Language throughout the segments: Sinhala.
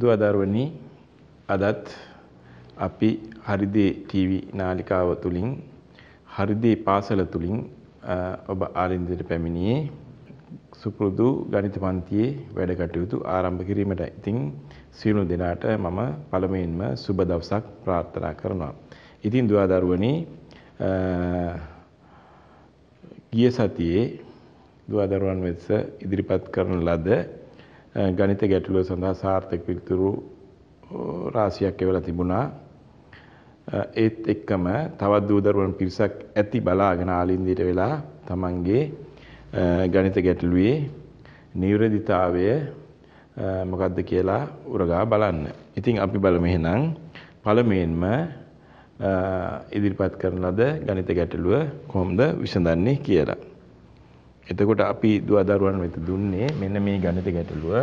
දුවදරුවනි අදත් අපි හරිදේ ටීවී නාලිකාව තුළින් හරිදේ පාසල තුළින් ඔබ ආරන්දිට පැමිණියේ සුපුරුදු ගණිත පන්තියේ වැඩ කටයුතු ආරම්භ කිරීමට ඉතින් සියලු දෙනාට මම පළමුවෙන්ම සුබ දවසක් ප්‍රාර්ථනා කරනවා. ඉතින් දුවදරුවනි ගිය සතියේ දුවදරුවන් වෙත ඉදිරිපත් කරන ලද ගණිත ගැටලුව සඳහා සාර්ථක පිළිතුරු රාශියක් එවලා තිබුණා. ඒත් එක්කම තවත් දූ දරුවන් පිරිසක් ඇති බලාගෙන ආලින්දීට වෙලා තමන්ගේ ගණිත ගැටලුවේ නිවැරදිතාවය මොකක්ද කියලා උරගා බලන්න. ඉතින් අපි බලමු එහෙනම් පළමුවෙන්ම ඉදිරිපත් කරන ලද ගණිත ගැටලුව කොහොමද විසඳන්නේ කියලා. එතකොට අපි දුවදරුවන් වෙත දුන්නේ මෙන්න මේ ගණිත ගැටලුව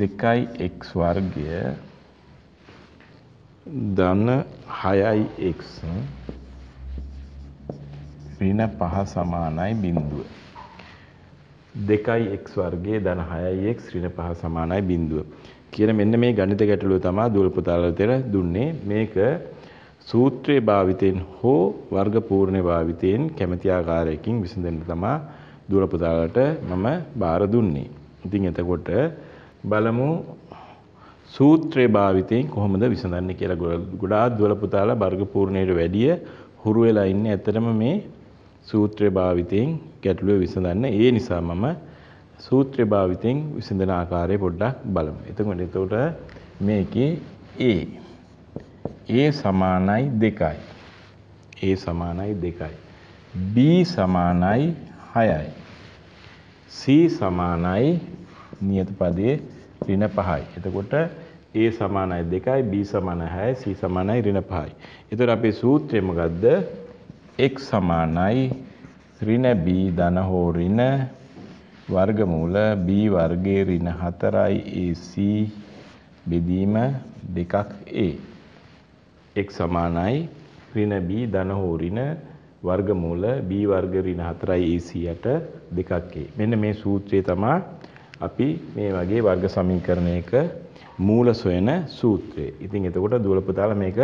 2x වර්ගය ධන 6x ඍණ 5 සමානයි බිඳුව 2x වර්ගයේ ධන 6x ඍණ 5 සමානයි බිඳුව කියන මෙන්න මේ ගණිත ගැටලුව තමයි දුවල් පුතාලා දුන්නේ මේක සූත්‍රයේ භාවිතයෙන් හෝ වර්ග පූර්ණේ භාවිතයෙන් කැමැති ආකාරයකින් විසඳෙන්න තමා දුර පුතාලට මම බාර දුන්නේ. ඉතින් එතකොට බලමු සූත්‍රයේ භාවිතයෙන් කොහොමද විසඳන්නේ කියලා ගොඩාක් දුර පුතාලා වර්ග පූර්ණයට වැඩිය හුරු වෙලා ඉන්නේ. ඇත්තටම මේ සූත්‍රය භාවිතයෙන් ගැටලුව විසඳන්න. ඒ නිසා මම සූත්‍රය භාවිතයෙන් විසඳන ආකාරය පොඩ්ඩක් බලමු. එතකොට එතකොට මේකේ ඒ A සමානයි 2යි. A සමානයි 2යි. B සමානයි 6යි. C සමානයි නියත පදයේ ඍණ 5යි. එතකොට A සමානයි 2යි, B සමානයි 6යි, C සමානයි ඍණ 5යි. එතකොට අපේ සූත්‍රය මොකද්ද? x සමානයි ඍණ b ධන හෝ ඍණ වර්ගමූල b වර්ගයේ ඍණ 4යි ac බෙදීම 2a x සමානයි ඍණ b ධන හෝ ඍණ වර්ගමූල b වර්ග ඍණ 4යි ac8 2k. මෙන්න මේ සූත්‍රය තමයි අපි මේ වගේ වර්ග සමීකරණයක මූල සොයන සූත්‍රය. ඉතින් එතකොට දුවලපතාලා මේක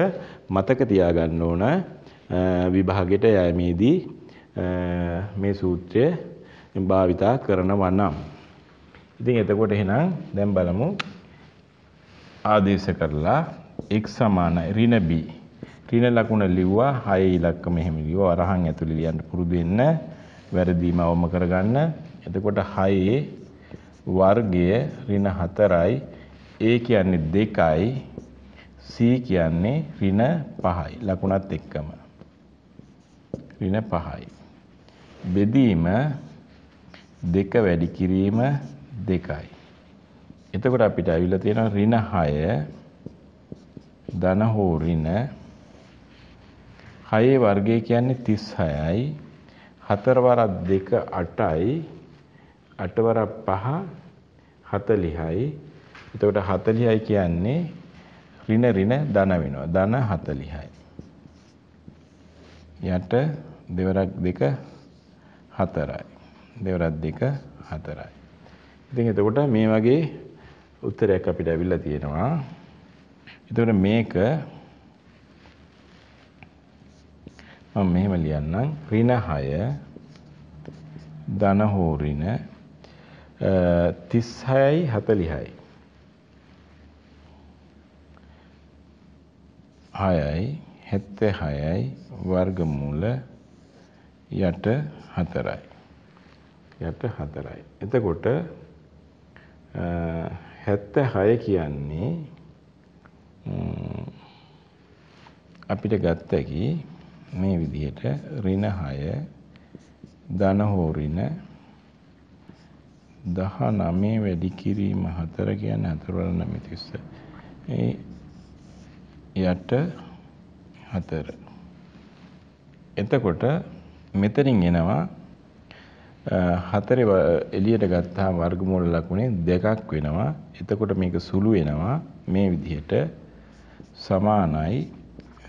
මතක තියාගන්න ඕන විභාගෙට යෑමේදී මේ සූත්‍රය භාවිතා කරනවා නම්. ඉතින් එතකොට එහෙනම් දැන් බලමු ආදේශ කරලා x සමානයි ඍණ b. ඍණ ලකුණ ලිව්වා 6 ඉලක්ක මෙහෙම ලිව්වා. වරහන් ඇතුළේ ලියන්න පුරුදු වෙන්න. වැරදීම අවම කරගන්න. එතකොට 6 වර්ගය ඍණ 4යි. a කියන්නේ 2යි. c කියන්නේ ඍණ 5යි. ලකුණත් එක්කම. ඍණ 5යි. බෙදීම 2 වැඩි කිරීම 2යි. එතකොට අපිට අවිල තියෙනවා ඍණ 6 ධන හෝරින හයේ වර්ගය කියන්නේ 36යි. හතරවරක් 2 8යි. අටවරක් 5 40යි. එතකොට 40යි කියන්නේ ඍණ ඍණ ධන වෙනවා. ධන 40යි. යට දෙවරක් 2 4යි. දෙවරක් 2 4යි. ඉතින් එතකොට මේ වගේ උත්තරයක් අපිට ඇවිල්ලා තියෙනවා. එතකොට මේක මම මෙහෙම ලියන්නම් ඍණ 6 ධන හෝ ඍණ 36යි 40යි 6යි 76යි වර්ගමූල යට 4යි යට 4යි එතකොට 76 කියන්නේ අපිට ගත්ත හැකි මේ විදිහට ඍණ 6 ධන හෝ ඍණ 19 වැඩි කිරීම 4 කියන්නේ 4 වල 9 30. ඒ යට 4. එතකොට මෙතනින් එනවා 4 එළියට ගත්තාම වර්ගමූල ලකුණේ 2ක් වෙනවා. එතකොට මේක සුළු වෙනවා මේ විදිහට සමානයි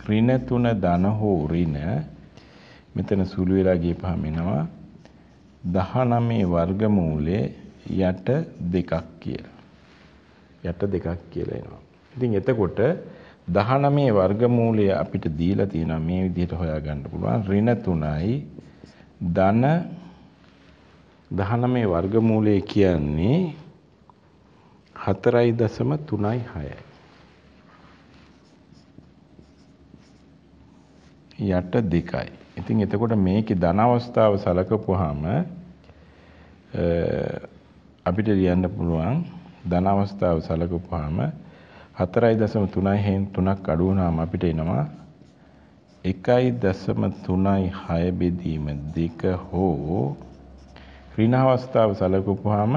ඍණ 3 ධන හෝ ඍණ මෙතන සුළු වෙලා ගියපහම එනවා 19 වර්ගමූලයේ යට දෙකක් කියලා. යට දෙකක් කියලා එනවා. ඉතින් එතකොට 19 වර්ගමූලය අපිට දීලා තියෙනවා මේ විදිහට හොයාගන්න පුළුවන් ඍණ 3යි ධන 19 වර්ගමූලය කියන්නේ 4.3යි 6යි. යට දෙකයි. ඉතින් එතකොට මේකේ ධන අවස්ථාව සලකපුවාම අපිට ලියන්න පුළුවන් ධන අවස්ථාව සලකපුවාම 4.3 හෙන් 3ක් අඩු වුණාම අපිට එනවා 1.36 බෙදීම 2 හෝ ඍණ අවස්ථාව සලකපුවාම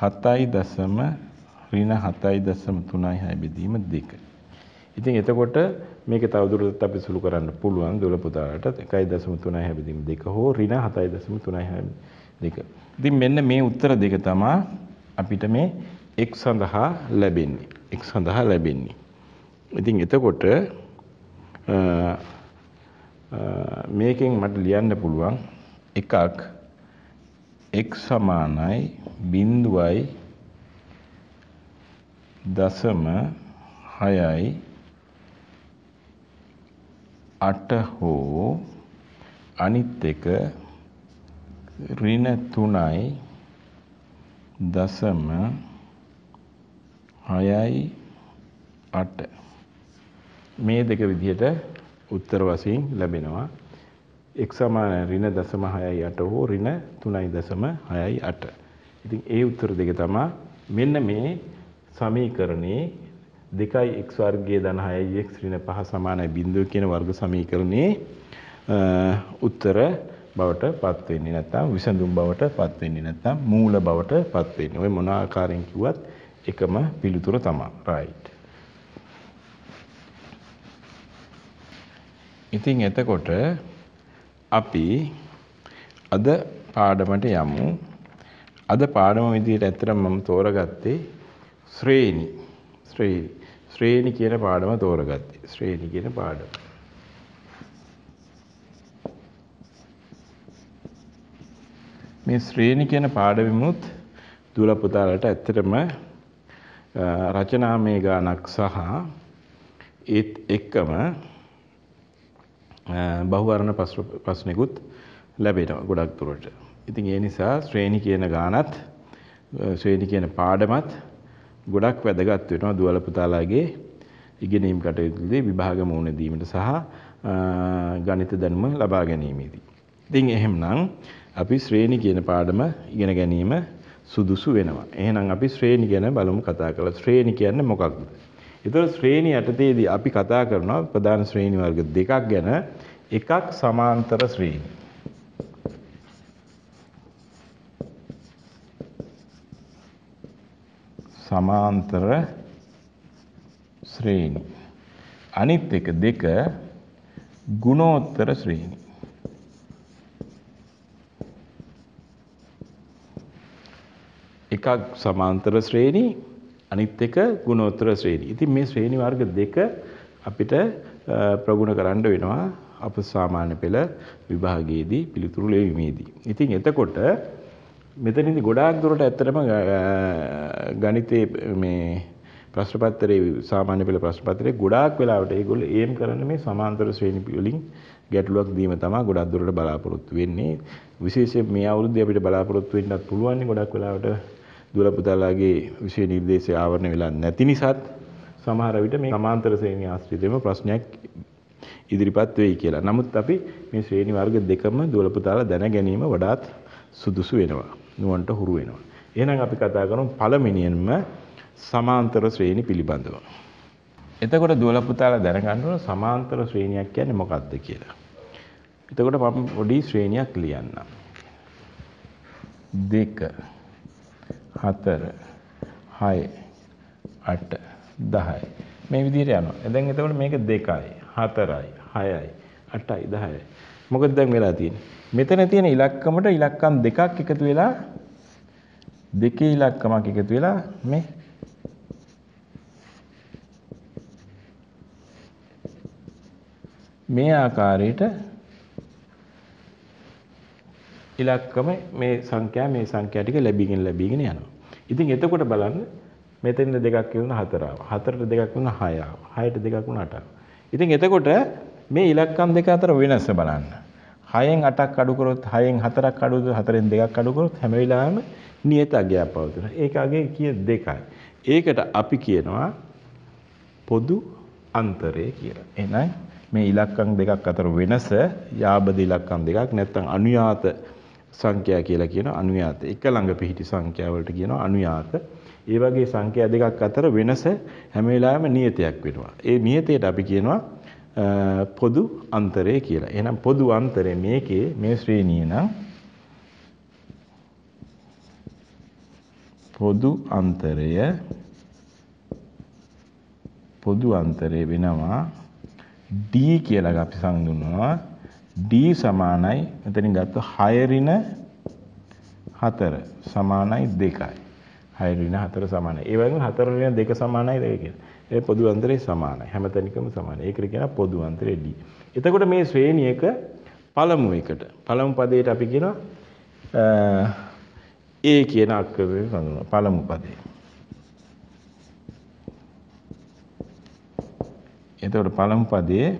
7.ඍණ 7.36 බෙදීම 2. ඉතින් එතකොට මේක තවදුරටත් අපි සුළු කරන්න පුළුවන් දොළ පුතාලට 1.3 හැබදීම් 2 හෝ ඍණ 7.3 හැබදීම් 2. ඉතින් මෙන්න මේ උත්තර දෙක තමයි අපිට මේ x සඳහා ලැබෙන්නේ. x සඳහා ලැබෙන්නේ. ඉතින් එතකොට මේකෙන් මට ලියන්න පුළුවන් එකක් x සමානයි බිඳුවයි දශම 6යි අට හෝ අනිත් එක ඍණ තුනයි දසම හයයි අට මේ දෙක විදිහට උත්තර වශයෙන් ලැබෙනවා එක් සමාන ඍණ දසම හයයි අට හෝ ඍණ තුනයි දසම හයයි අට ඉතින් ඒ උත්තර දෙක තමා මෙන්න මේ සමීකරණයේ 2යි x වර්ගයේ ධන 6යි x ඍණ 5 සමානයි බිඳුව කියන වර්ග සමීකරණයේ උත්තර බවට පත් වෙන්නේ නැත්නම් විසඳුම් බවට පත් වෙන්නේ නැත්නම් මූල බවට පත් වෙන්නේ. ඔය මොන ආකාරයෙන් කිව්වත් එකම පිළිතුර තමයි. right. ඉතින් එතකොට අපි අද පාඩමට යමු. අද පාඩම විදිහට ඇත්තටම මම තෝරගත්තේ ශ්‍රේණි ශ්‍රේණි ශ්‍රේණි කියන පාඩම තෝරගත්තේ. ශ්‍රේණි කියන පාඩම. මේ ශ්‍රේණි කියන පාඩමෙමුත් දුල පුතාලට ඇත්තටම රචනාමය ගානක් සහ ඒත් එක්කම බහුවර්ණ ප්‍රශ්නිකුත් ලැබෙනවා ගොඩක් දුරට. ඉතින් ඒ නිසා ශ්‍රේණි කියන ගානත් ශ්‍රේණි කියන පාඩමත් ගොඩක් වැදගත් වෙනවා දුවල පුතාලාගේ ඉගෙනීම් කටයුතුදී විභාග මූණ දීමට සහ ගණිත දැනුම ලබා ගැනීමේදී. ඉතින් එහෙමනම් අපි ශ්‍රේණි කියන පාඩම ඉගෙන ගැනීම සුදුසු වෙනවා. එහෙනම් අපි ශ්‍රේණි ගැන බලමු කතා කරලා. ශ්‍රේණි කියන්නේ මොකක්ද? ඒතර ශ්‍රේණි යටතේදී අපි කතා කරනවා ප්‍රධාන ශ්‍රේණි වර්ග දෙකක් ගැන. එකක් සමාන්තර ශ්‍රේණි. සමාන්තර ශ්‍රේණි. අනිත් එක දෙක ගුණෝත්තර ශ්‍රේණි. එකක් සමාන්තර ශ්‍රේණි අනිත් එක ගුණෝත්තර ශ්‍රේණි. ඉතින් මේ ශ්‍රේණි වර්ග දෙක අපිට ප්‍රගුණ කරන්න වෙනවා අප සාමාන්‍ය පෙළ විභාගයේදී පිළිතුරු ලැබීමේදී. ඉතින් එතකොට මෙතනදි ගොඩාක් දුරට ඇත්තටම ගණිතයේ මේ ප්‍රශ්න පත්‍රයේ සාමාන්‍ය පෙළ ප්‍රශ්න පත්‍රයේ ගොඩාක් වෙලාවට ඒගොල්ලෝ ඒම් කරන්නේ මේ සමාන්තර ශ්‍රේණි වලින් ගැටලුවක් දීම තමයි ගොඩක් දුරට බලාපොරොත්තු වෙන්නේ විශේෂයෙන් මේ අවුරුද්දේ අපිට බලාපොරොත්තු වෙන්නත් පුළුවන් ගොඩක් වෙලාවට දුර පුතාලාගේ විෂය නිර්දේශය ආවරණය වෙලා නැති නිසාත් සමහර විට මේ සමාන්තර ශ්‍රේණි ආශ්‍රිතව ප්‍රශ්නයක් ඉදිරිපත් වෙයි කියලා. නමුත් අපි මේ ශ්‍රේණි වර්ග දෙකම දුවලපතාලා දැන ගැනීම වඩාත් සුදුසු වෙනවා. නුවන්ට හුරු වෙනවා. එහෙනම් අපි කතා කරමු පළමිනියෙන්ම සමාන්තර ශ්‍රේණි පිළිබඳව. එතකොට දුවල පුතාලා දැනගන්න ඕන සමාන්තර ශ්‍රේණියක් කියන්නේ මොකක්ද කියලා. එතකොට මම පොඩි ශ්‍රේණියක් ලියන්නම්. 2 4 6 8 10 මේ විදිහට යනවා. දැන් එතකොට මේක 2යි 4යි 6යි 8යි 10යි. මොකද දැන් වෙලා තියෙන්නේ? මෙතන තියෙන ඉලක්කමට ඉලක්කම් දෙකක් එකතු වෙලා දෙකේ ඉලක්කමක් එකතු වෙලා මේ මේ ආකාරයට ඉලක්කම මේ සංඛ්‍යා මේ සංඛ්‍යා ටික ලැබීගෙන ලැබීගෙන යනවා. ඉතින් එතකොට බලන්න මෙතෙන් දෙකක් වුණා හතර ආවා. හතරට දෙකක් වුණා හය ආවා. හයට දෙකක් වුණා අට ආවා. ඉතින් එතකොට මේ ඉලක්කම් දෙක අතර වෙනස බලන්න. 6න් 8ක් අඩු කරොත් 6න් 4ක් අඩු කරොත් 4න් 2ක් අඩු කරොත් හැම වෙලාවෙම නියත අගයක් පවතිනවා. ඒක අගේ කිය දෙකයි. ඒකට අපි කියනවා පොදු අන්තරය කියලා. එහෙනම් මේ ඉලක්කම් දෙකක් අතර වෙනස යාබද ඉලක්කම් දෙකක් නැත්නම් අනුයාත සංඛ්‍යා කියලා කියන අනුයාත. එක ළඟ පිහිටි සංඛ්‍යා වලට කියනවා අනුයාත. ඒ වගේ සංඛ්‍යා දෙකක් අතර වෙනස හැම වෙලාවෙම නියතයක් වෙනවා. ඒ නියතයට අපි කියනවා පොදු අන්තරය කියලා. එහෙනම් පොදු අන්තරය මේකේ මේ ශ්‍රේණිය නම් පොදු අන්තරය පොදු අන්තරය වෙනවා D කියලා අපි සංඳුනනවා D සමානයි මෙතනින් ගත්ත 6 ඍණ 4 සමානයි 2යි 6 ඍණ 4 සමානයි ඒ වගේම 4 ඍණ 2 සමානයි 2 කියලා ඒ පොදු අන්තරේ සමානයි. හැමතැනකම සමානයි. ඒකට කියනවා පොදු අන්තරේ D. එතකොට මේ ශ්‍රේණියක පළමු එකට පළමු පදයට අපි කියනවා ඒ කියන අක්කරේ හඳුනන පළමු පදේ. එතකොට පළමු පදයේ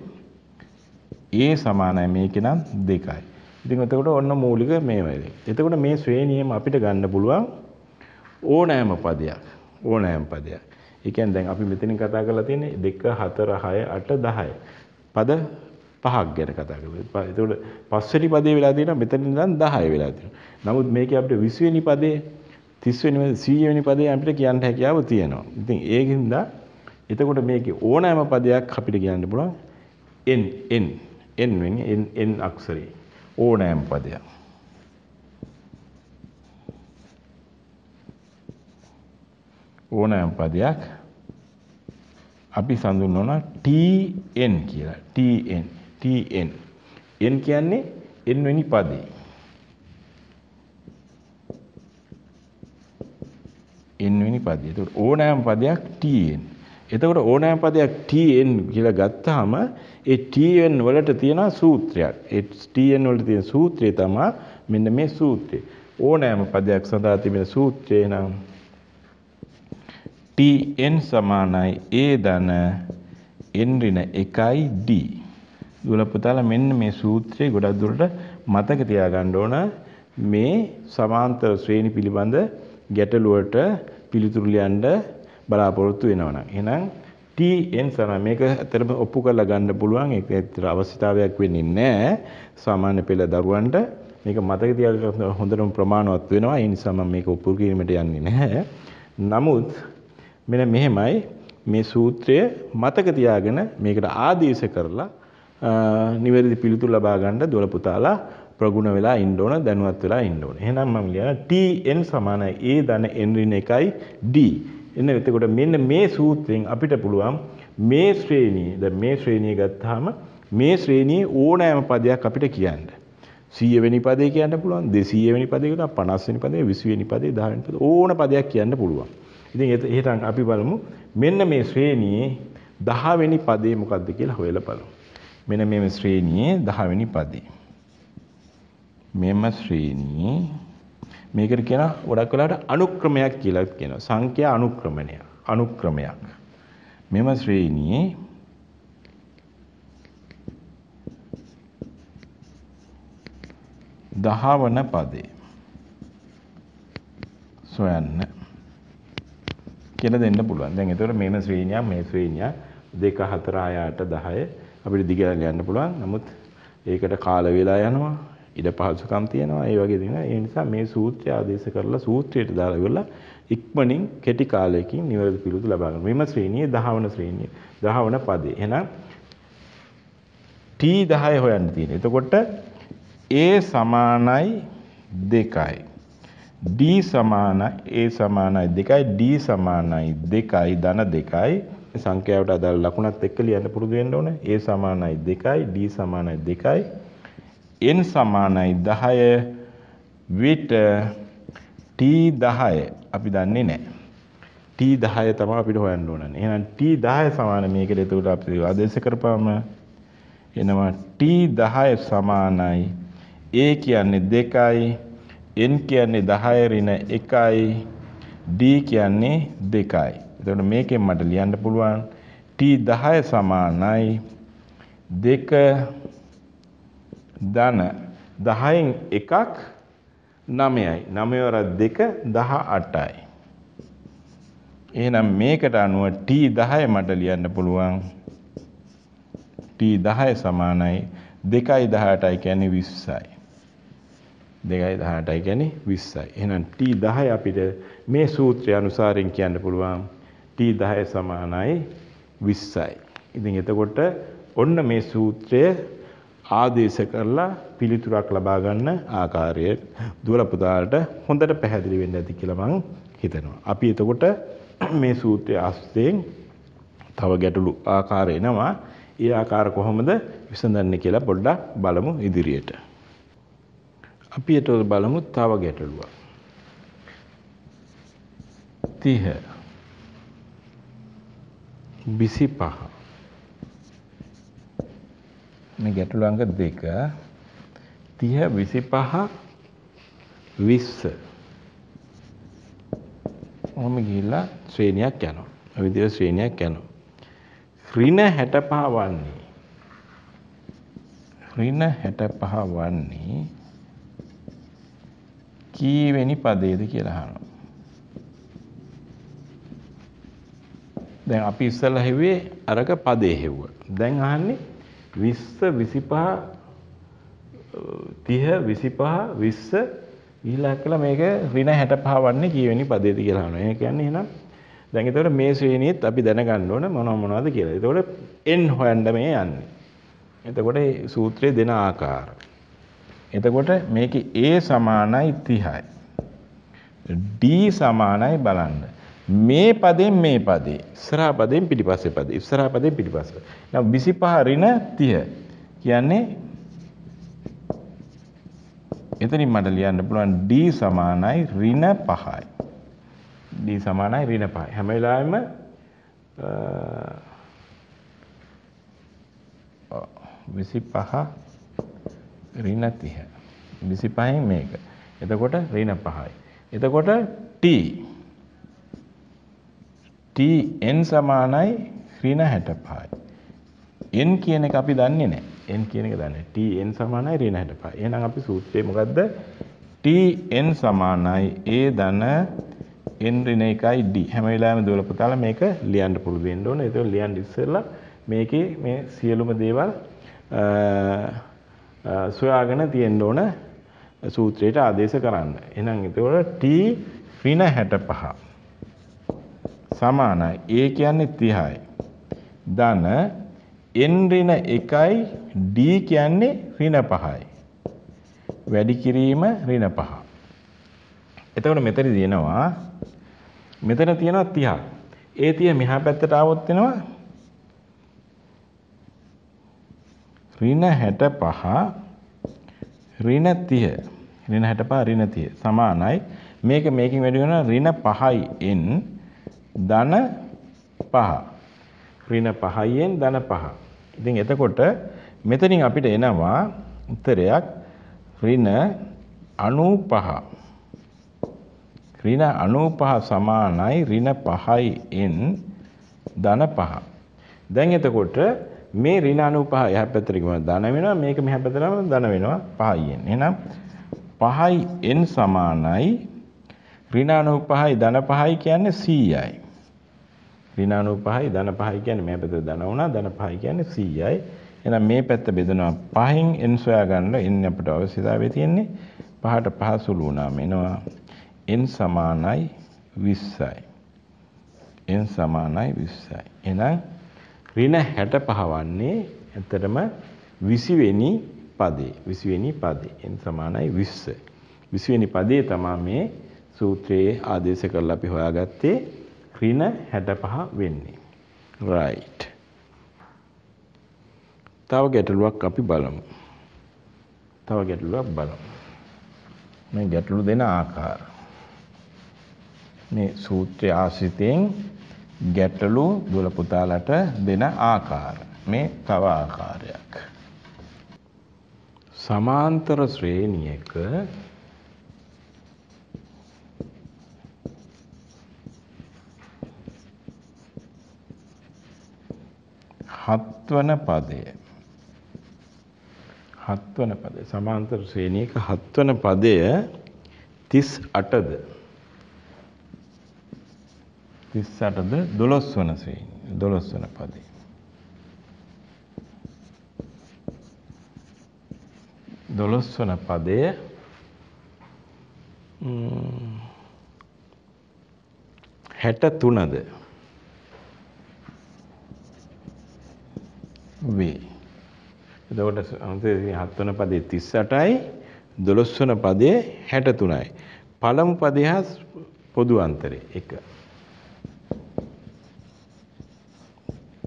ඒ සමානයි මේක නම් 2යි. ඉතින් එතකොට ඔන්න මූලික මේ වගේ. එතකොට මේ ශ්‍රේණියම අපිට ගන්න පුළුවන් ඕනෑම පදයක්. ඕනෑම පදයක්. ඒ කියන්නේ දැන් අපි මෙතනින් කතා කරලා තියෙන්නේ 2 4 6 8 10. පද පහක් ගැන කතා කරලා. ඒතකොට පස්වෙනි පදේ වෙලා තියෙනවා මෙතනින් නම් 10 වෙලා තියෙනවා. නමුත් මේකේ අපිට 20 වෙනි පදේ 30 වෙනි 100 වෙනි පදේ අපිට කියන්න හැකියාව තියෙනවා. ඉතින් ඒකින්ද එතකොට මේකේ ඕනෑම පදයක් අපිට කියන්න පුළුවන් n n n වෙන්නේ n n අක්ෂරේ ඕනෑම පදයක්. ඕනෑම පදයක් අපි සඳුන්වනවා TN කියලා. TN TN n කියන්නේ n වෙනි පදේ. n වෙනි පදේ. ඒකට ඕනෑම පදයක් TN. එතකොට ඕනෑම පදයක් TN කියලා ගත්තාම ඒ TN වලට තියෙන සූත්‍රයක්. ඒ TN වලට තියෙන සූත්‍රය තමයි මෙන්න මේ සූත්‍රය. ඕනෑම පදයක් සඳහා තිබෙන සූත්‍රය නම් tn සමානයි a ධන n ඍණ 1යි d. දුවලා පුතාලා මෙන්න මේ සූත්‍රය ගොඩක් දුරට මතක තියාගන්න ඕන මේ සමාන්තර ශ්‍රේණි පිළිබඳ ගැටලුවට පිළිතුරු ලියන්න බලාපොරොත්තු වෙනවා නම් එහෙනම් tn සමාන මේක ඇත්තටම ඔප්පු කරලා ගන්න පුළුවන් ඒක ඇත්තට අවශ්‍යතාවයක් වෙන්නේ නැහැ සාමාන්‍ය පෙළ දරුවන්ට මේක මතක තියාගන්න හොඳටම ප්‍රමාණවත් වෙනවා ඒ නිසා මම මේක ඔප්පු කිරීමට යන්නේ නැහැ නමුත් මෙන්න මෙහෙමයි මේ සූත්‍රය මතක තියාගෙන මේකට ආදේශ කරලා නිවැරදි පිළිතුරු ලබා ගන්න දොළ පුතාලා ප්‍රගුණ වෙලා ඉන්න ඕන දැනුවත් වෙලා ඉන්න ඕන. එහෙනම් මම කියනවා TN සමානයි A ධන N ඍණ 1යි D. එන්න එතකොට මෙන්න මේ සූත්‍රයෙන් අපිට පුළුවන් මේ ශ්‍රේණිය දැන් මේ ශ්‍රේණිය ගත්තාම මේ ශ්‍රේණියේ ඕනෑම පදයක් අපිට කියන්න. 100 වෙනි පදේ කියන්න පුළුවන් 200 වෙනි පදේ කියන්න 50 වෙනි පදේ 20 වෙනි පදේ 10 වෙනි පදේ ඕන පදයක් කියන්න පුළුවන්. ඉතින් එහෙනම් අපි බලමු මෙන්න මේ ශ්‍රේණියේ 10 වෙනි පදේ මොකක්ද කියලා හොයලා බලමු. මෙන්න මේ ශ්‍රේණියේ 10 වෙනි පදේ. මෙම ශ්‍රේණියේ මේකට කියනවා ගොඩක් වෙලාවට අනුක්‍රමයක් කියලා කියනවා. සංඛ්‍යා අනුක්‍රමණය. අනුක්‍රමයක්. මෙම ශ්‍රේණියේ දහවන පදේ සොයන්න කියලා දෙන්න පුළුවන්. දැන් ඒතකොට මේම ශ්‍රේණියක් මේ ශ්‍රේණියක් 2 4 6 8 10 අපිට දිගට යන්න පුළුවන්. නමුත් ඒකට කාල වේලා යනවා. ඉඩ පහසුකම් තියෙනවා. ඒ වගේ දේන. ඒ නිසා මේ සූත්‍රය ආදේශ කරලා සූත්‍රයට දාලා ඉවරලා ඉක්මනින් කෙටි කාලයකින් නිවැරදි පිළිතුරු ලබා ගන්න. මේම ශ්‍රේණියේ 10 වන ශ්‍රේණිය. 10 වන පදේ. එහෙනම් T10 හොයන්න තියෙනවා. එතකොට A සමානයි 2යි. d සමානයි a සමානයි 2යි d සමානයි 2යි ධන 2යි සංඛ්‍යාවට අදාළ ලකුණත් එක්ක ලියන්න පුරුදු වෙන්න ඕනේ a සමානයි 2යි d සමානයි 2යි n සමානයි 10 විට t 10 අපි දන්නේ නැහැ t 10 තමයි අපිට හොයන්න ඕනනේ එහෙනම් t 10 සමාන මේකට එතකොට අපි ආදේශ කරපුවාම එනවා t 10 සමානයි a කියන්නේ 2යි n කියන්නේ 10 ඍණ 1යි d කියන්නේ 2යි. එතකොට මේකෙන් මට ලියන්න පුළුවන් t 10 සමානයි 2 ධන 10න් එකක් 9යි. 9 වර 2 18යි. එහෙනම් මේකට අනුව t 10 මට ලියන්න පුළුවන් t 10 සමානයි 2යි 18යි කියන්නේ 20යි. 2යි 18යි කියන්නේ 20යි. එහෙනම් t10 අපිට මේ සූත්‍රය අනුසාරයෙන් කියන්න පුළුවන් t10 සමානයි 20යි. ඉතින් එතකොට ඔන්න මේ සූත්‍රය ආදේශ කරලා පිළිතුරක් ලබා ගන්න ආකාරය දුවල පුතාලට හොඳට පැහැදිලි වෙන්න ඇති කියලා මං හිතනවා. අපි එතකොට මේ සූත්‍රය අස්තයෙන් තව ගැටලු ආකාරය එනවා. ඒ ආකාර කොහොමද විසඳන්නේ කියලා පොඩ්ඩක් බලමු ඉදිරියට. අපි ඒතොර බලමු තව ගැටලුවක්. 30 25 මේ ගැටලු අංක දෙක 30 25 20 මම ගිහිල්ලා ශ්‍රේණියක් යනවා. ඔය විදිහට ශ්‍රේණියක් යනවා. ඍණ 65 වන්නේ ඍණ 65 වන්නේ කීවෙනි පදයේද කියලා අහනවා. දැන් අපි ඉස්සෙල්ලා හෙව්වේ අරක පදේ හෙව්වා. දැන් අහන්නේ 20 25 30 25 20 ඊළඟ කළා මේක ඍණ 65 වන්නේ කීවෙනි පදයේද කියලා අහනවා. ඒ කියන්නේ එහෙනම් දැන් ඒතකොට මේ ශ්‍රේණියත් අපි දැනගන්න ඕන මොන මොනවද කියලා. ඒතකොට n හොයන්න මේ යන්නේ. එතකොට මේ සූත්‍රයේ දෙන ආකාරය එතකොට මේක A සමානයි 30යි. D සමානයි බලන්න. මේ පදයෙන් මේ පදේ ඉස්සරහා පදයෙන් පිටිපස්සේ පදේ ඉස්සරහා පදයෙන් පිටිපස්සේ. නම් 25 ඍණ 30 කියන්නේ එතනින් මට ලියන්න පුළුවන් D සමානයි ඍණ 5යි. D සමානයි ඍණ 5යි. හැම වෙලාවෙම විසි පහ ඍණ 30. 25න් මේක. එතකොට ඍණ 5යි. එතකොට t tn සමානයි ඍණ 65යි. n කියන එක අපි දන්නේ නැහැ. n කියන එක දන්නේ. tn සමානයි ඍණ 65. එහෙනම් අපි සූත්‍රයේ මොකද්ද? tn සමානයි a ධන n ඍණ 1යි d. හැම වෙලාවෙම දුවල පුතාලා මේක ලියන්න පුරුදු වෙන්න ඕනේ. ඒක ලියන්න ඉස්සෙල්ලා මේකේ මේ සියලුම දේවල් සොයාගෙන තියෙන්න ඕන සූත්‍රයට ආදේශ කරන්න. එහෙනම් එතකොට t ඍණ 65 සමානයි. a කියන්නේ 30යි. ධන n ඍණ 1යි d කියන්නේ ඍණ 5යි. වැඩි කිරීම ඍණ 5. එතකොට මෙතන දිනනවා මෙතන තියෙනවා 30ක්. ඒ 30 මෙහා පැත්තට આવොත් වෙනවා ඍණ 65 ඍණ 30 ඍණ 65 ඍණ 30 සමානයි මේක මේකෙන් වැඩි වෙනවා ඍණ 5යි n ධන 5 ඍණ 5යි n ධන 5 ඉතින් එතකොට මෙතනින් අපිට එනවා උත්තරයක් ඍණ 95 ඍණ 95 සමානයි ඍණ 5යි n ධන 5 දැන් එතකොට මේ ඍණාණු 5 යහපැත්තට ගියම ධන වෙනවා මේක මෙහා පැත්තට ගියම ධන වෙනවා 5යි එන්නේ එහෙනම් 5යි n සමානයි ඍණාණු 5යි ධන 5යි කියන්නේ 100යි ඍණාණු 5යි ධන 5යි කියන්නේ මේ පැත්තට ධන වුණා ධන 5යි කියන්නේ 100යි එහෙනම් මේ පැත්ත බෙදනවා 5න් n සොයා ගන්න n අපිට අවශ්‍යතාවය තියෙන්නේ 5ට 5 සුළු වුණාම එනවා n සමානයි 20යි n සමානයි 20යි එහෙනම් ඍණ 65 වන්නේ ඇත්තටම 20 වෙනි පදේ 20 වෙනි පදේ එන් සමානයි 20 20 වෙනි පදේ තමයි මේ සූත්‍රයේ ආදේශ කරලා අපි හොයාගත්තේ ඍණ 65 වෙන්නේ right තව ගැටලුවක් අපි බලමු තව ගැටලුවක් බලමු මේ ගැටලු දෙන ආකාර මේ සූත්‍රය ආශ්‍රිතයෙන් ගැටලු දුවල පුතාලට දෙන ආකාර මේ තව ආකාරයක් සමාන්තර ශ්‍රේණියක හත්වන පදය හත්වන පදේ සමාන්තර ශ්‍රේණියක හත්වන පදය 38ද 38ද 12 වන ශ්‍රේණිය 12 වන පදේ දොළොස් වන පදය හැට තුනද වේ එතකොට හත්වන පදේ තිස් අටයි දොළොස් වන පදේ හැට තුනයි පළමු පදය හා පොදු අන්තරේ එක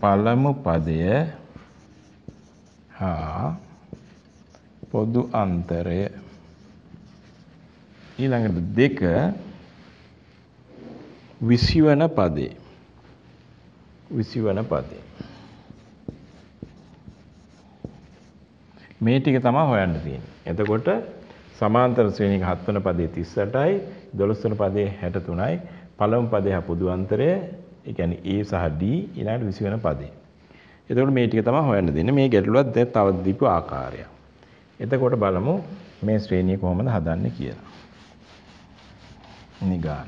පළමු පදය හා පොදු අන්තරය ඊළඟට දෙක විසිවන පදේ විසිවන පදේ මේ ටික තමයි හොයන්න තියෙන්නේ එතකොට සමාන්තර ශ්‍රේණික 7 වෙනි පදේ 38යි 12 වෙනි පදේ 63යි පළමු පදේ හා පොදු අන්තරය ඒ කියන්නේ A සහ D ඊළඟට 20 වෙන පදේ. එතකොට මේ ටික තමයි හොයන්න දෙන්නේ. මේ ගැටලුවත් දැන් තව දීපු ආකාරය. එතකොට බලමු මේ ශ්‍රේණිය කොහොමද හදන්නේ කියලා. නිගාන.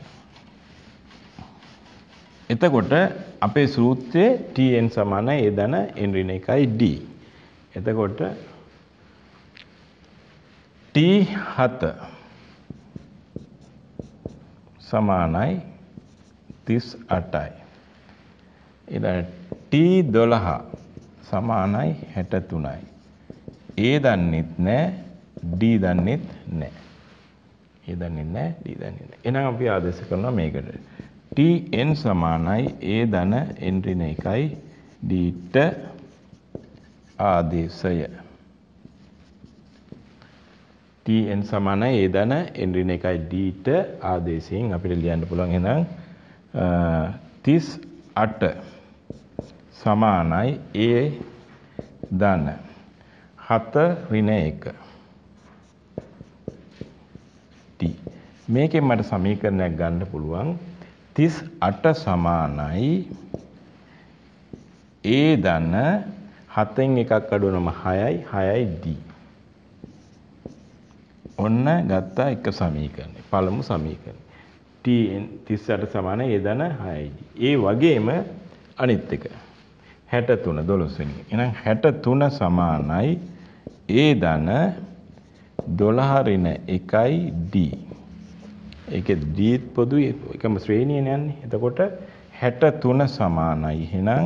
එතකොට අපේ සූත්‍රයේ Tn සමාන A ධන n ඍණ 1යි D. එතකොට T7 සමානයි 38යි. එදා T12 සමානයි 63යි. A දන්නෙත් නෑ D දන්නෙත් නෑ. A දන්නෙත් නෑ D දන්නෙත් නෑ. එහෙනම් අපි ආදේශ කරනවා මේකට. Tn සමානයි A ධන n ඍණ 1යි D ට ආදේශය. Tn සමානයි A ධන n ඍණ 1යි D ට ආදේශයෙන් අපිට ලියන්න පුළුවන් එහෙනම් 38 සමානයි ඒ ධන 7 ඍණ 1 t මේකෙන් මට සමීකරණයක් ගන්න පුළුවන් 38 සමානයි ඒ ධන 7න් එකක් අඩුවනම 6යි 6යි d ඔන්න ගත්තා එක සමීකරණය පළමු සමීකරණය t 38 සමානයි ඒ ධන 6යි d ඒ වගේම අනිත් එක හැටතුන දොළොස්වෙනි එනම් හැටතුන සමානයි ඒ දන දොළහරින එකයි D. ඒක දීත් පොදු එකම ශ්‍රේණියෙන් යන්නේ. එතකොට 63 සමානයි. එහෙනම්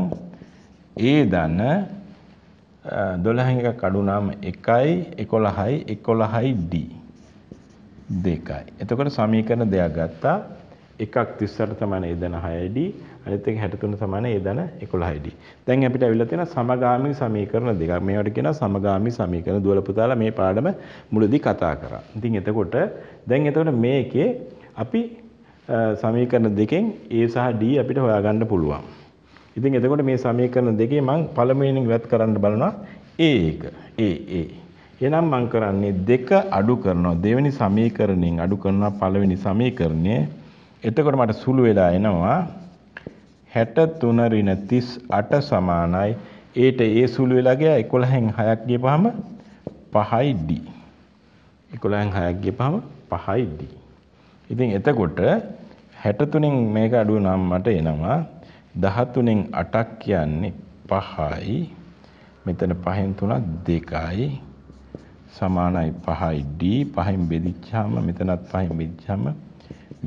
ඒ ධන 12න් එකක් අඩු නම් 1යි 11යි 11යි D. 2යි. එතකොට සමීකරණ දෙයක් ගත්තා. එකක් 38 තමයි ඒ ධන 6D. අනිත් එක 63 සමාන ඒ ධන 11යි. දැන් අපිට අවිලා තියෙන සමගාමී සමීකරණ දෙකක්. මේවට කියනවා සමගාමී සමීකරණ දුවල පුතාලා මේ පාඩම මුලදී කතා කරා. ඉතින් එතකොට දැන් එතකොට මේකේ අපි සමීකරණ දෙකෙන් A සහ D අපිට හොයාගන්න පුළුවන්. ඉතින් එතකොට මේ සමීකරණ දෙකේ මම පළමුවෙනින් ඉවත් කරන්න බලනවා A එක. A A. එහෙනම් මම කරන්නේ දෙක අඩු කරනවා. දෙවෙනි සමීකරණයෙන් අඩු කරනවා පළවෙනි සමීකරණය. එතකොට මට සුළු වෙලා එනවා හැට තුනරින තිස් අට සමානයි ඒට ඒ සුළු වෙලාගේ එකොළහැන් හයක් ගියපහම පහයි D. එකොළහැන් හයක් ගියපහම පහයි D. ඉතින් එතකොට 63න් මේක අඩු නම් මට එනවා 13න් 8ක් කියන්නේ 5යි මෙතන 5න් 3ක් 2යි සමානයි 5යි D පහෙන් බෙදිච්චාම මෙතනත් පහෙන් බෙදිච්චාම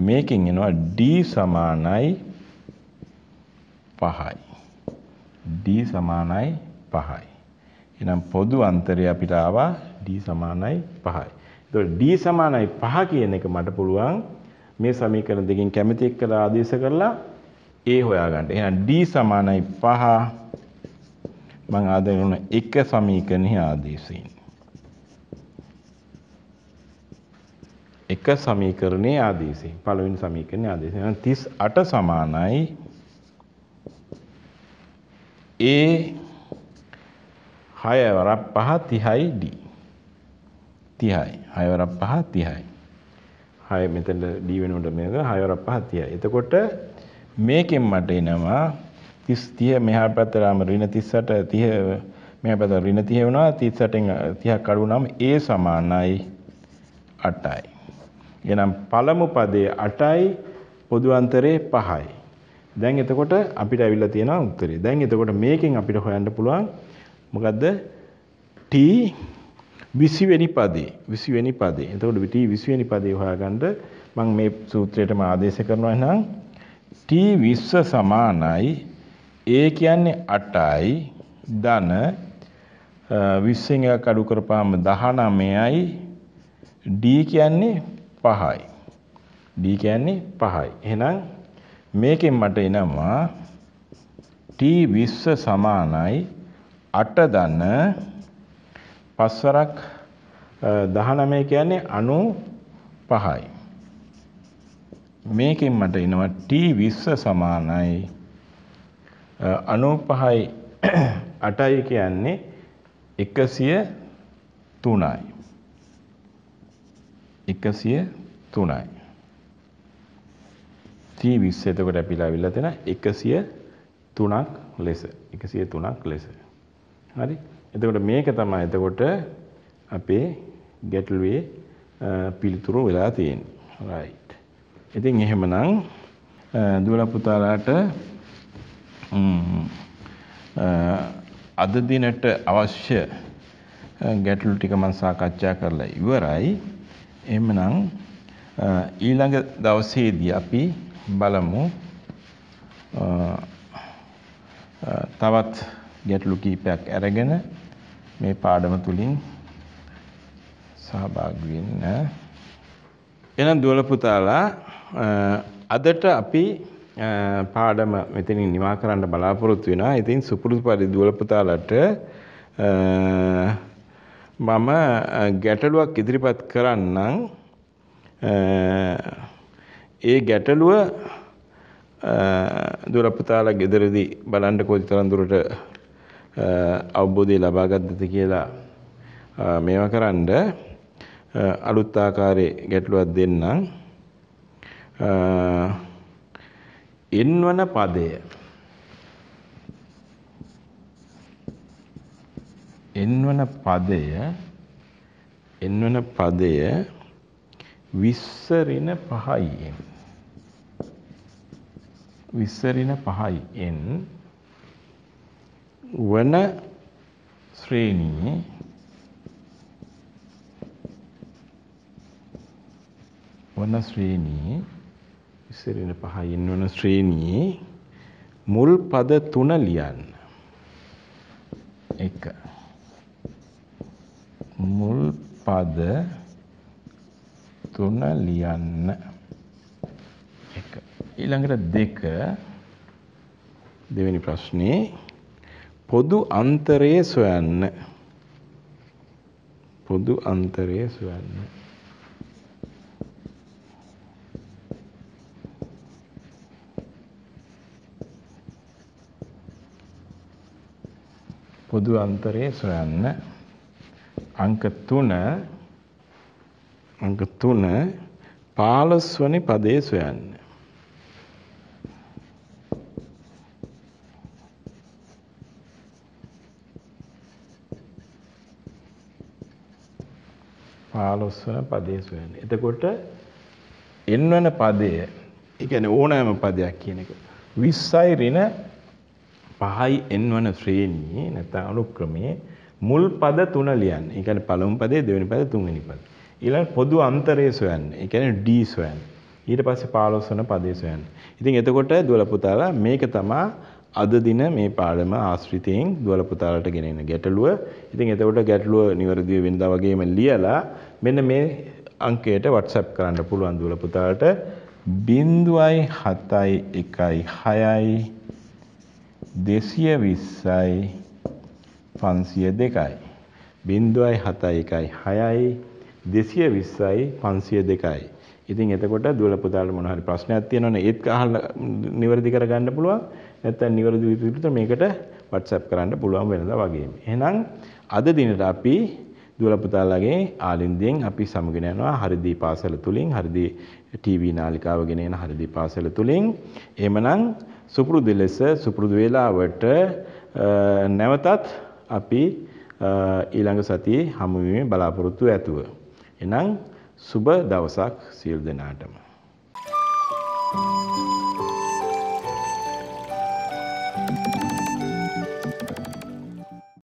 මේකෙන් එනවා D සමානයි 5යි. d සමානයි 5යි. එහෙනම් පොදු අන්තරය අපිට ආවා d සමානයි 5යි. එතකොට d සමානයි 5 කියන එක මට පුළුවන් මේ සමීකරණ දෙකෙන් කැමති එකට ආදේශ කරලා a හොයාගන්න. එහෙනම් d සමානයි 5 මම ආදේ කරන එක සමීකරණෙහි ආදේශයෙන්. එක සමීකරණයේ ආදේශයෙන්. පළවෙනි සමීකරණයේ ආදේශයෙන්. 38 සමානයි ඒ හයවරක් පහ තිහයි ඩ තිහයි හයවරක් පහ තිහයි හය මෙතට ඩීවෙනට මේක හයවරක් පහ තිය එතකොට මේකෙන් මට එනවා තිස් තිය මෙහා පැත්තරාම රින තිස්සට තිය මෙ පැත රින තිය වුණා තිස්සටෙන් තියක් කඩු නම් ඒ සමානයි අටයි එනම් පළමු පදේ අටයි පොදුවන්තරේ පහයි දැන් එතකොට අපිට ඇවිල්ලා තියෙනවා උත්තරේ. දැන් එතකොට මේකෙන් අපිට හොයන්න පුළුවන් මොකද්ද? t 20 වෙනි පදේ 20 වෙනි පදේ. එතකොට t 20 වෙනි පදේ හොයාගන්න මම මේ සූත්‍රයටම ආදේශ කරනවා එහෙනම් t 20 සමානයි a කියන්නේ 8යි ධන 20න් එකක් අඩු කරපාම 19යි d කියන්නේ 5යි. d කියන්නේ 5යි. එහෙනම් මේකෙන් මට එනවා t 20 සමානයි 8 ධන පස්වරක් 19 කියන්නේ 95යි. මේකෙන් මට එනවා t 20 සමානයි 95යි 8යි කියන්නේ 103යි. 103යි. තී විස්ස එතකොට අපිලා විල්ලා තියෙන එකසිය තුනක් ලෙස එකසිය තුනක් ලෙස හරි එතකොට මේක තමයි එතකොට අපේ ගැටලුවේ පිළිතුරු වෙලා තියෙන්නේ රයිට් ඉතින් එහෙමනම් දුවලා පුතාලාට අද දිනට අවශ්‍ය ගැටලු ටික මම සාකච්ඡා කරලා ඉවරයි එහෙමනම් ඊළඟ දවසේදී අපි බලමු තවත් ගැටලු කීපයක් අරගෙන මේ පාඩම තුලින් සහභාගී වෙන්න. එහෙනම් දුවල පුතාලා අදට අපි පාඩම මෙතනින් නිමා කරන්න බලාපොරොත්තු වෙනවා. ඉතින් සුපුරුදු පරිදි දුවල පුතාලට මම ගැටලුවක් ඉදිරිපත් කරන්නම් ඒ ගැටලුව දුරපතාලා ගෙදරදී බලන්න කොයි තරම් දුරට අවබෝධය ලබා ගත්තද කියලා මේවා කරන්න අලුත් ආකාරයේ ගැටලුවක් දෙන්නම්. එන්වන පදය එන්වන පදය එන්වන පදය විස්සරින පහයි එන්නේ විස්සරින පහයි n වන ශ්‍රේණියේ වන ශ්‍රේණියේ විස්සරින පහයි n වන ශ්‍රේණියේ මුල් පද තුන ලියන්න. එක මුල් පද තුන ලියන්න. ඊළඟට දෙක දෙවෙනි ප්‍රශ්නේ පොදු අන්තරයේ සොයන්න පොදු අන්තරයේ සොයන්න පොදු අන්තරයේ සොයන්න අංක 3 අංක 3 15 වනි පදයේ සොයන්න ලස්සන පදේ සොයන්න. එතකොට එන්වන පදය ඒ කියන්නේ ඕනෑම පදයක් කියන එක 20යි ඍණ 5යි එන්වන ශ්‍රේණියේ නැත්නම් අනුක්‍රමයේ මුල් පද තුන ලියන්න. ඒ කියන්නේ පළමු පදේ දෙවෙනි පද තුන්වෙනි පද. ඊළඟ පොදු අන්තරය සොයන්න. ඒ කියන්නේ D සොයන්න. ඊට පස්සේ 15 වන පදේ සොයන්න. ඉතින් එතකොට දුවල පුතාලා මේක තමයි අද දින මේ පාඩම ආශ්‍රිතයෙන් දුවල පුතාලට ගෙනෙන ගැටලුව. ඉතින් එතකොට ගැටලුව නිවැරදිව වෙනදා වගේම ලියලා මෙන්න මේ අංකයට WhatsApp කරන්න පුළුවන් දුවල පුතාලට 0.716යි 220යි 502යි 0.716යි 220යි 502යි ඉතින් එතකොට දුවල පුතාලට මොන හරි ප්‍රශ්නයක් තියෙනවනේ ඒත් අහලා නිවැරදි කරගන්න පුළුවන් නැත්නම් නිවැරදි විදිහට මේකට WhatsApp කරන්න පුළුවන් වෙනදා වගේම. එහෙනම් අද දිනට අපි දුවල පුතාලාගේ ආලින්දයෙන් අපි සමගෙන යනවා හරිදී පාසල තුලින් හරිදී ටීවී නාලිකාව ගෙන එන හරිදී පාසල තුලින් එහෙමනම් සුපුරුදු ලෙස සුපුරුදු වේලාවට නැවතත් අපි ඊළඟ සතියේ හමු වීමේ බලාපොරොත්තු ඇතුව එහෙනම් සුබ දවසක් සියලු දෙනාටම Thank you.